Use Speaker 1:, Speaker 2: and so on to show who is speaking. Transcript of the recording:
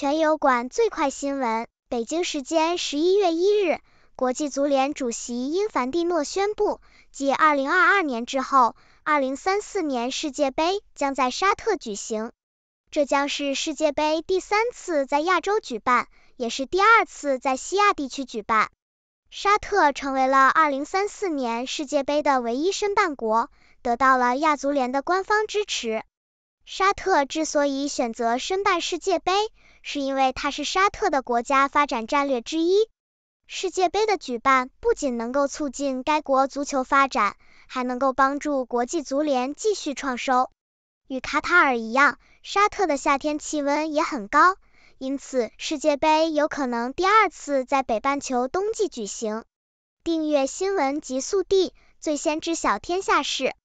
Speaker 1: 全油管最快新闻：北京时间十一月一日，国际足联主席因凡蒂诺宣布，继二零二二年之后，二零三四年世界杯将在沙特举行。这将是世界杯第三次在亚洲举办，也是第二次在西亚地区举办。沙特成为了二零三四年世界杯的唯一申办国，得到了亚足联的官方支持。沙特之所以选择申办世界杯，是因为它是沙特的国家发展战略之一。世界杯的举办不仅能够促进该国足球发展，还能够帮助国际足联继续创收。与卡塔尔一样，沙特的夏天气温也很高，因此世界杯有可能第二次在北半球冬季举行。订阅新闻极速递，最先知晓天下事。